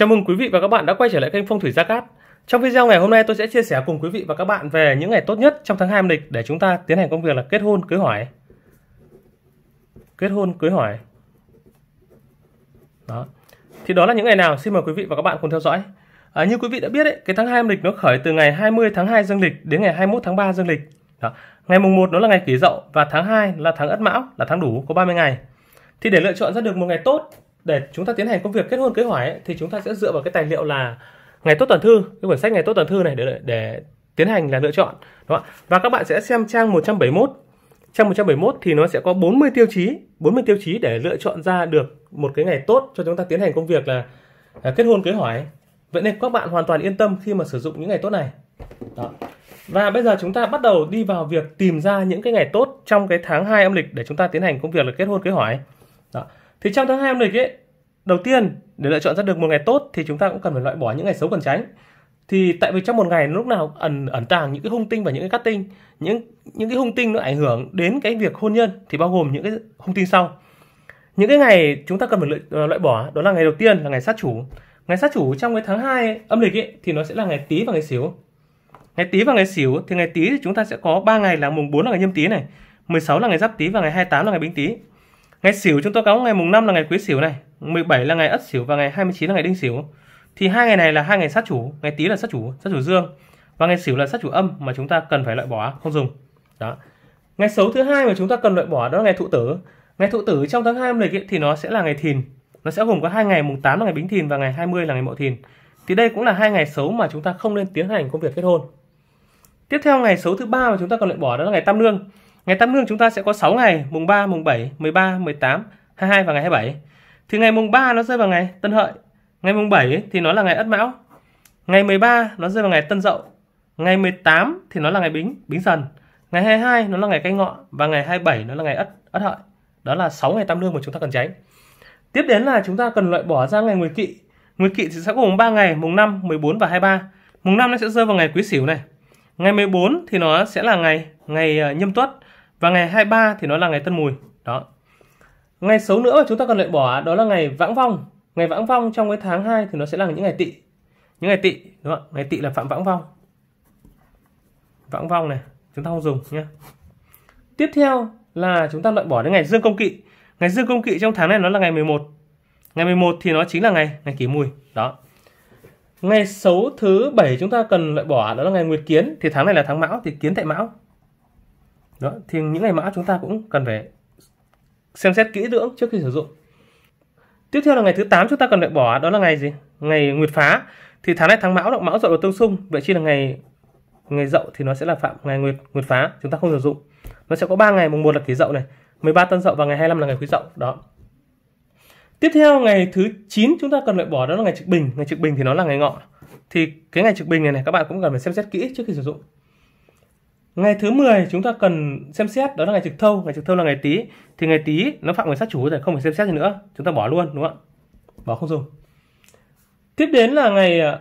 Chào mừng quý vị và các bạn đã quay trở lại kênh Phong thủy Gia Cát. Trong video ngày hôm nay tôi sẽ chia sẻ cùng quý vị và các bạn về những ngày tốt nhất trong tháng 2 âm lịch để chúng ta tiến hành công việc là kết hôn cưới hỏi. Kết hôn cưới hỏi. Đó. Thì đó là những ngày nào, xin mời quý vị và các bạn cùng theo dõi. À, như quý vị đã biết ấy, cái tháng 2 âm lịch nó khởi từ ngày 20 tháng 2 dương lịch đến ngày 21 tháng 3 dương lịch. Đó. Ngày mùng 1 nó là ngày kỷ dậu và tháng 2 là tháng ất mão là tháng đủ có 30 ngày. Thì để lựa chọn ra được một ngày tốt để chúng ta tiến hành công việc kết hôn kế hoạch ấy, thì chúng ta sẽ dựa vào cái tài liệu là ngày tốt tuần thư cái quyển sách ngày tốt tuần thư này để để tiến hành là lựa chọn đúng không? và các bạn sẽ xem trang 171 trang 171 thì nó sẽ có 40 tiêu chí 40 tiêu chí để lựa chọn ra được một cái ngày tốt cho chúng ta tiến hành công việc là à, kết hôn kế hỏi vậy nên các bạn hoàn toàn yên tâm khi mà sử dụng những ngày tốt này Đó. và bây giờ chúng ta bắt đầu đi vào việc tìm ra những cái ngày tốt trong cái tháng 2 âm lịch để chúng ta tiến hành công việc là kết hôn kế hỏi Đó thì trong tháng hai âm lịch ấy đầu tiên để lựa chọn ra được một ngày tốt thì chúng ta cũng cần phải loại bỏ những ngày xấu cần tránh thì tại vì trong một ngày lúc nào ẩn ẩn tàng những cái hung tinh và những cái cát tinh những những cái hung tinh nó ảnh hưởng đến cái việc hôn nhân thì bao gồm những cái hung tinh sau những cái ngày chúng ta cần phải loại, ờ, loại bỏ đó là ngày đầu tiên là ngày sát chủ ngày sát chủ trong cái tháng 2 âm lịch ấy, thì nó sẽ là ngày tý và ngày sửu ngày tý và ngày sửu thì ngày tý thì chúng ta sẽ có 3 ngày là mùng 4 là ngày nhâm tý này 16 là ngày giáp tý và ngày 28 là ngày bính tý Ngày xỉu chúng tôi có ngày mùng 5 là ngày quý xỉu này, 17 là ngày ất xỉu và ngày 29 là ngày đinh xỉu. Thì hai ngày này là hai ngày sát chủ, ngày tý là sát chủ, sát chủ dương và ngày xỉu là sát chủ âm mà chúng ta cần phải loại bỏ không dùng. Đó. Ngày xấu thứ hai mà chúng ta cần loại bỏ đó là ngày thụ tử. Ngày thụ tử trong tháng 2 âm lịch ấy, thì nó sẽ là ngày thìn. Nó sẽ gồm có hai ngày mùng 8 là ngày bính thìn và ngày 20 là ngày mậu thìn. Thì đây cũng là hai ngày xấu mà chúng ta không nên tiến hành công việc kết hôn. Tiếp theo ngày xấu thứ ba mà chúng ta cần loại bỏ đó là ngày tam lương Ngày tam lương chúng ta sẽ có 6 ngày, mùng 3, mùng 7, 13, 18, 22 và ngày 27. Thì ngày mùng 3 nó rơi vào ngày Tân Hợi. Ngày mùng 7 thì nó là ngày Ất Mão. Ngày 13 nó rơi vào ngày Tân Dậu. Ngày 18 thì nó là ngày Bính, Bính Dần. Ngày 22 nó là ngày Canh Ngọ và ngày 27 nó là ngày Ất, Ất Hợi. Đó là 6 ngày tam lương mà chúng ta cần tránh. Tiếp đến là chúng ta cần loại bỏ ra ngày Nguyệt Kỵ. Nguyệt Kỵ thì sẽ gồm 3 ngày, mùng 5, 14 và 23. Mùng 5 nó sẽ rơi vào ngày Quý Sửu này. Ngày 14 thì nó sẽ là ngày ngày ờ, Nhâm Tuất và ngày 23 thì nó là ngày Tân Mùi đó ngày xấu nữa mà chúng ta cần loại bỏ đó là ngày Vãng Vong ngày Vãng Vong trong cái tháng 2 thì nó sẽ là những ngày Tỵ những ngày Tỵ đúng không ngày Tỵ là phạm Vãng Vong Vãng Vong này chúng ta không dùng nhé tiếp theo là chúng ta loại bỏ đến ngày Dương Công Kỵ ngày Dương Công Kỵ trong tháng này nó là ngày 11 ngày 11 thì nó chính là ngày ngày Kỷ Mùi đó Ngày xấu thứ 7 chúng ta cần loại bỏ đó là ngày Nguyệt Kiến thì tháng này là tháng Mão thì Kiến tại Mão đó thì những ngày mão chúng ta cũng cần phải xem xét kỹ lưỡng trước khi sử dụng tiếp theo là ngày thứ 8 chúng ta cần loại bỏ đó là ngày gì ngày nguyệt phá thì tháng này tháng mão động mão dậu là tương xung vậy chi là ngày ngày dậu thì nó sẽ là phạm ngày nguyệt nguyệt phá chúng ta không sử dụng nó sẽ có 3 ngày mùng 1 là kỷ dậu này 13 tân dậu và ngày 25 là ngày quý dậu đó tiếp theo ngày thứ 9 chúng ta cần loại bỏ đó là ngày trực bình ngày trực bình thì nó là ngày ngọ thì cái ngày trực bình này này các bạn cũng cần phải xem xét kỹ trước khi sử dụng Ngày thứ 10 chúng ta cần xem xét đó là ngày trực thâu, ngày trực thâu là ngày tí thì ngày tí nó phạm về sát chủ rồi không phải xem xét gì nữa, chúng ta bỏ luôn đúng không ạ? Bỏ không dùng. Tiếp đến là ngày à,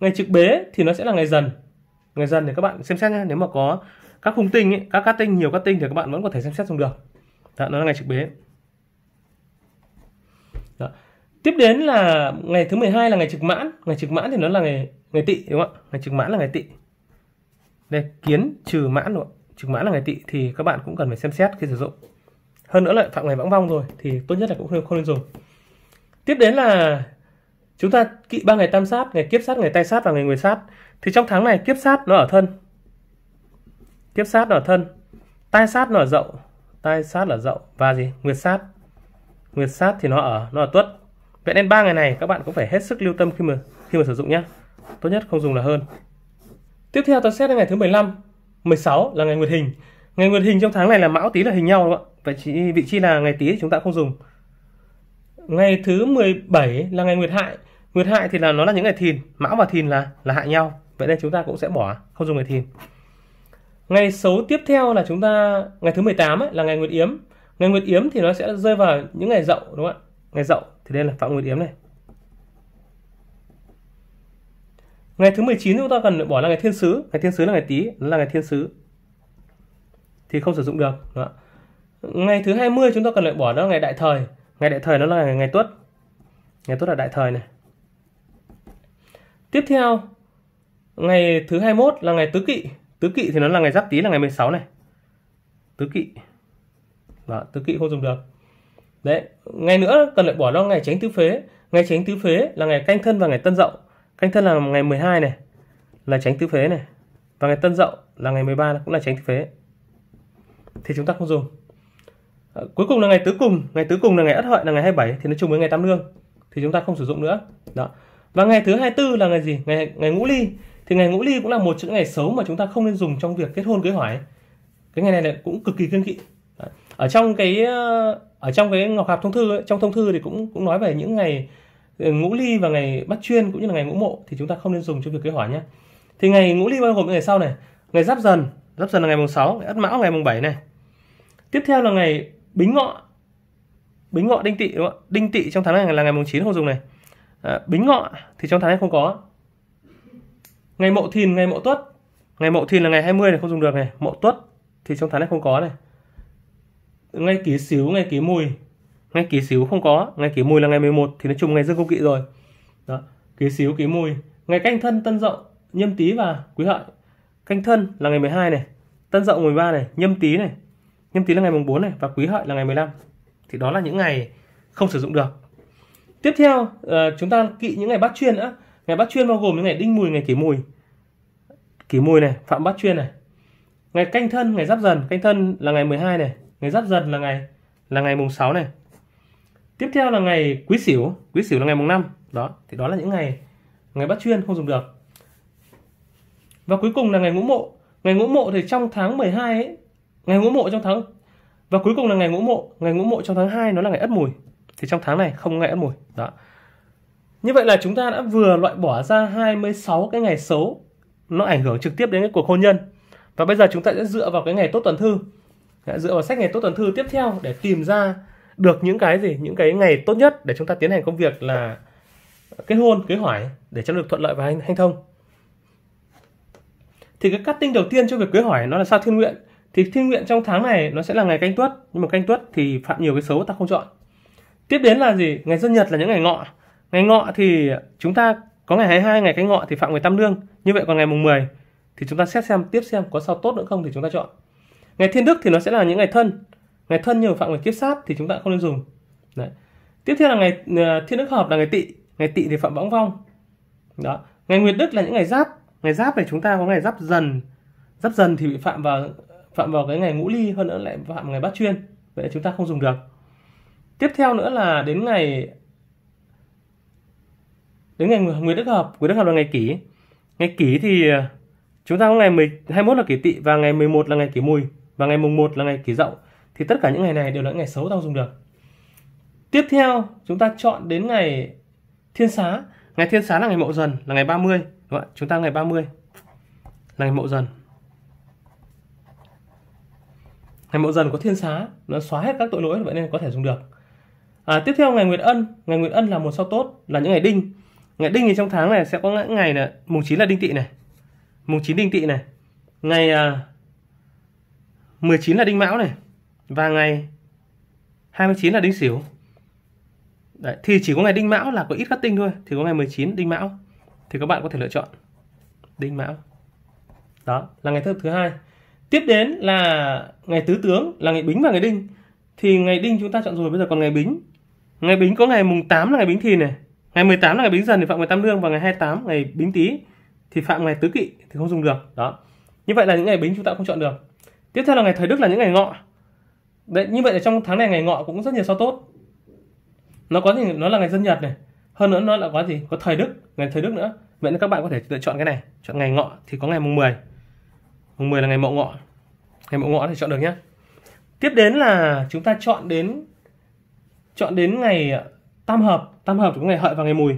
ngày trực bế thì nó sẽ là ngày dần. Ngày dần thì các bạn xem xét nha nếu mà có các khung tinh ấy, các cát tinh nhiều cát tinh thì các bạn vẫn có thể xem xét dùng được. Đó, nó là ngày trực bế. Đó. Tiếp đến là ngày thứ 12 là ngày trực mãn, ngày trực mãn thì nó là ngày ngày tỵ đúng không ạ? Ngày trực mãn là ngày tỵ đây kiến trừ mãn nữa trừ mãn là ngày tỵ thì các bạn cũng cần phải xem xét khi sử dụng hơn nữa lại phạm ngày vãng vong rồi thì tốt nhất là cũng không, không nên dùng tiếp đến là chúng ta kỵ ba ngày tam sát ngày kiếp sát ngày tay sát và ngày người sát thì trong tháng này kiếp sát nó ở thân kiếp sát nó ở thân tai sát nó ở dậu tai sát là dậu và gì nguyệt sát nguyệt sát thì nó ở nó ở tuất vậy nên ba ngày này các bạn cũng phải hết sức lưu tâm khi mà khi mà sử dụng nhé tốt nhất không dùng là hơn Tiếp theo ta xét đến ngày thứ 15, 16 là ngày nguyệt hình. Ngày nguyệt hình trong tháng này là mão tí là hình nhau đúng không ạ? Vậy chỉ vị chi là ngày tí chúng ta không dùng. Ngày thứ 17 là ngày nguyệt hại. Nguyệt hại thì là nó là những ngày thìn, mão và thìn là là hại nhau. Vậy nên chúng ta cũng sẽ bỏ, không dùng ngày thìn. Ngày xấu tiếp theo là chúng ta ngày thứ 18 ấy, là ngày nguyệt yếm. Ngày nguyệt yếm thì nó sẽ rơi vào những ngày dậu đúng không ạ? Ngày dậu thì đây là phạm nguyệt yếm này. ngày thứ 19 chúng ta cần bỏ là ngày thiên sứ ngày thiên sứ là ngày tý là ngày thiên sứ thì không sử dụng được Đó. ngày thứ 20 chúng ta cần loại bỏ đó ngày đại thời ngày đại thời nó là ngày, ngày tuất ngày tuất là đại thời này tiếp theo ngày thứ 21 là ngày tứ kỵ tứ kỵ thì nó là ngày giáp tý là ngày 16 này tứ kỵ Đó, tứ kỵ không dùng được đấy ngày nữa cần loại bỏ đó ngày tránh tứ phế ngày tránh tứ phế là ngày canh thân và ngày tân dậu canh thân là ngày 12 này là tránh tứ phế này và ngày tân dậu là ngày 13 cũng là tránh tứ phế thì chúng ta không dùng à, cuối cùng là ngày tứ cùng ngày tứ cùng là ngày ất hợi là ngày 27 thì nó chung với ngày tam lương thì chúng ta không sử dụng nữa đó và ngày thứ 24 là ngày gì ngày ngày ngũ ly thì ngày ngũ ly cũng là một trong những ngày xấu mà chúng ta không nên dùng trong việc kết hôn cưới hỏi cái ngày này lại cũng cực kỳ kiêng kỵ ở trong cái ờ, ở trong cái ngọc hạp thông thư ấy, trong thông thư thì cũng cũng nói về những ngày Ờ, ngũ ly và ngày bắt chuyên cũng như là ngày ngũ mộ thì chúng ta không nên dùng cho việc kế hỏa nhé thì ngày ngũ ly bao gồm những ngày sau này ngày giáp dần giáp dần là ngày mùng 6 ngày ất mão ngày mùng 7 này tiếp theo là ngày bính ngọ bính ngọ đinh tỵ đúng không đinh tỵ trong tháng này là ngày mùng 9 không dùng này à, bính ngọ thì trong tháng này không có ngày mậu thìn ngày mậu tuất ngày mậu thìn là ngày 20 này không dùng được này mậu tuất thì trong tháng này không có này ngày kỷ xíu, ngày kỷ mùi ngay ký xíu không có ngay ký mùi là ngày 11 thì nó trùng ngày dương công kỵ rồi đó ký xíu ký mùi ngày canh thân tân dậu nhâm tý và quý hợi canh thân là ngày 12 này tân dậu 13 này nhâm tý này nhâm tý là ngày mùng 4 này và quý hợi là ngày 15 thì đó là những ngày không sử dụng được tiếp theo ờ, chúng ta kỵ những ngày bát chuyên nữa ngày bát chuyên bao gồm những ngày đinh mùi ngày kỷ mùi kỷ mùi này phạm bát chuyên này ngày canh thân ngày giáp dần canh thân là ngày 12 này ngày giáp dần là ngày là ngày mùng 6 này tiếp theo là ngày quý sửu quý sửu là ngày mùng năm đó thì đó là những ngày ngày bắt chuyên không dùng được và cuối cùng là ngày ngũ mộ ngày ngũ mộ thì trong tháng 12 ấy ngày ngũ mộ trong tháng và cuối cùng là ngày ngũ mộ ngày ngũ mộ trong tháng 2 nó là ngày ất mùi thì trong tháng này không ngày ất mùi đó như vậy là chúng ta đã vừa loại bỏ ra 26 cái ngày xấu nó ảnh hưởng trực tiếp đến cái cuộc hôn nhân và bây giờ chúng ta sẽ dựa vào cái ngày tốt tuần thư dạ, dựa vào sách ngày tốt tuần thư tiếp theo để tìm ra được những cái gì những cái ngày tốt nhất để chúng ta tiến hành công việc là kết hôn cưới hỏi để cho được thuận lợi và hanh, thông thì cái cắt tinh đầu tiên cho việc cưới hỏi nó là sao thiên nguyện thì thiên nguyện trong tháng này nó sẽ là ngày canh tuất nhưng mà canh tuất thì phạm nhiều cái xấu ta không chọn tiếp đến là gì ngày dân nhật là những ngày ngọ ngày ngọ thì chúng ta có ngày 22 ngày canh ngọ thì phạm người tam lương như vậy còn ngày mùng 10 thì chúng ta xét xem tiếp xem có sao tốt nữa không thì chúng ta chọn ngày thiên đức thì nó sẽ là những ngày thân ngày thân nhiều phạm ngày kiếp sát thì chúng ta không nên dùng Đấy. tiếp theo là ngày à, thiên đức hợp là ngày tỵ ngày tỵ thì phạm võng vong đó ngày nguyệt đức là những ngày giáp ngày giáp này chúng ta có ngày giáp dần giáp dần thì bị phạm vào phạm vào cái ngày ngũ ly hơn nữa lại phạm ngày bát chuyên vậy chúng ta không dùng được tiếp theo nữa là đến ngày đến ngày nguyệt đức hợp nguyệt đức hợp là ngày kỷ ngày kỷ thì à, chúng ta có ngày 10, 21 là kỷ tỵ và ngày 11 là ngày kỷ mùi và ngày mùng 1 là ngày kỷ dậu thì tất cả những ngày này đều là những ngày xấu ta không dùng được tiếp theo chúng ta chọn đến ngày thiên xá ngày thiên xá là ngày mậu dần là ngày 30 đúng không? chúng ta ngày 30 là ngày mậu dần ngày mậu dần có thiên xá nó xóa hết các tội lỗi vậy nên có thể dùng được à, tiếp theo ngày nguyệt ân ngày nguyệt ân là một sao tốt là những ngày đinh ngày đinh thì trong tháng này sẽ có những ngày này, mùng 9 là đinh tỵ này mùng 9 đinh tỵ này ngày à, 19 là đinh mão này và ngày 29 là đinh sửu Đấy, thì chỉ có ngày đinh mão là có ít tinh thôi thì có ngày 19 đinh mão thì các bạn có thể lựa chọn đinh mão đó là ngày thứ thứ hai tiếp đến là ngày tứ tướng là ngày bính và ngày đinh thì ngày đinh chúng ta chọn rồi bây giờ còn ngày bính ngày bính có ngày mùng 8 là ngày bính thìn này ngày 18 là ngày bính dần thì phạm 18 lương và ngày 28 ngày bính tý thì phạm ngày tứ kỵ thì không dùng được đó như vậy là những ngày bính chúng ta không chọn được tiếp theo là ngày thời đức là những ngày ngọ đấy như vậy là trong tháng này ngày ngọ cũng rất nhiều sao tốt nó có gì nó là ngày dân nhật này hơn nữa nó là có gì có thời đức ngày thời đức nữa vậy nên các bạn có thể lựa chọn cái này chọn ngày ngọ thì có ngày mùng 10 mùng 10 là ngày mậu ngọ ngày mậu ngọ thì chọn được nhé tiếp đến là chúng ta chọn đến chọn đến ngày à, tam hợp tam hợp của ngày hợi và ngày mùi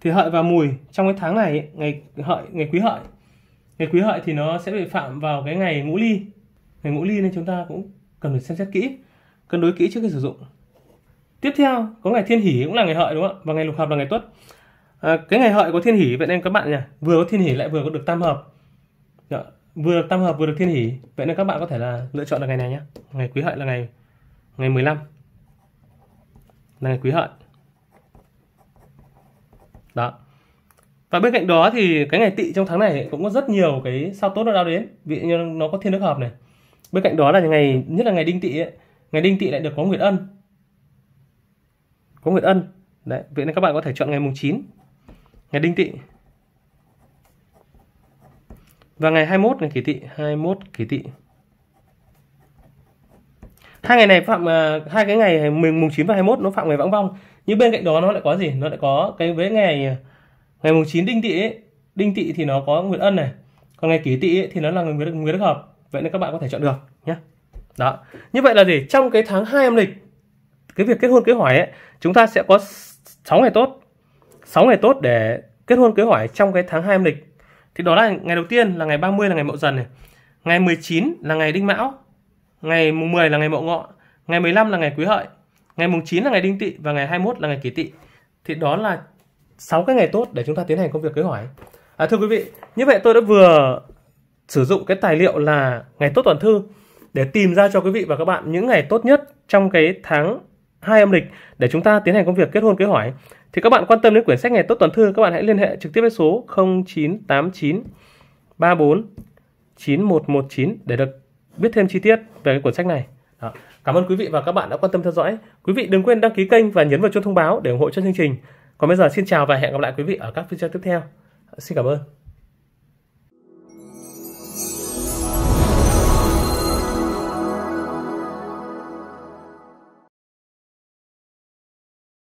thì hợi và mùi trong cái tháng này ngày hợi ngày quý hợi ngày quý hợi thì nó sẽ bị phạm vào cái ngày ngũ ly ngày ngũ ly nên chúng ta cũng cần phải xem xét kỹ cân đối kỹ trước khi sử dụng tiếp theo có ngày thiên hỷ cũng là ngày hợi đúng không ạ và ngày lục hợp là ngày tuất à, cái ngày hợi có thiên hỷ vậy nên các bạn nhỉ vừa có thiên hỷ lại vừa có được tam hợp dạ, vừa được tam hợp vừa được thiên hỷ vậy nên các bạn có thể là lựa chọn là ngày này nhé ngày quý hợi là ngày ngày 15 là ngày quý hợi đó và bên cạnh đó thì cái ngày tỵ trong tháng này cũng có rất nhiều cái sao tốt nó đao đến vì như nó có thiên đức hợp này bên cạnh đó là ngày nhất là ngày đinh tỵ ấy, ngày đinh tỵ lại được có nguyệt ân có nguyệt ân đấy vậy nên các bạn có thể chọn ngày mùng 9 ngày đinh tỵ và ngày 21 ngày kỷ tỵ 21 kỷ tỵ hai ngày này phạm uh, hai cái ngày mùng mùng 9 và 21 nó phạm ngày vãng vong nhưng bên cạnh đó nó lại có gì nó lại có cái với ngày à, ngày mùng 9 đinh tỵ ấy, đinh tỵ thì nó có nguyệt ân này còn ngày kỷ tỵ thì nó là người nguyệt, hợp vậy nên các bạn có thể chọn được nhé đó như vậy là gì trong cái tháng 2 âm lịch cái việc kết hôn kế hỏi ấy chúng ta sẽ có 6 ngày tốt 6 ngày tốt để kết hôn kế hỏi trong cái tháng 2 âm lịch thì đó là ngày đầu tiên là ngày 30 là ngày mậu dần này ngày 19 là ngày đinh mão ngày mùng 10 là ngày mậu ngọ ngày 15 là ngày quý hợi ngày mùng 9 là ngày đinh tỵ và ngày 21 là ngày kỷ tỵ thì đó là 6 cái ngày tốt để chúng ta tiến hành công việc kế hỏi à, thưa quý vị như vậy tôi đã vừa sử dụng cái tài liệu là ngày tốt toàn thư để tìm ra cho quý vị và các bạn những ngày tốt nhất trong cái tháng hai âm lịch để chúng ta tiến hành công việc kết hôn kế hỏi. Thì các bạn quan tâm đến quyển sách ngày tốt toàn thư, các bạn hãy liên hệ trực tiếp với số 0989 34 9119 để được biết thêm chi tiết về cái cuốn sách này. Đó. Cảm ơn quý vị và các bạn đã quan tâm theo dõi. Quý vị đừng quên đăng ký kênh và nhấn vào chuông thông báo để ủng hộ cho chương trình. Còn bây giờ xin chào và hẹn gặp lại quý vị ở các video tiếp theo. Xin cảm ơn.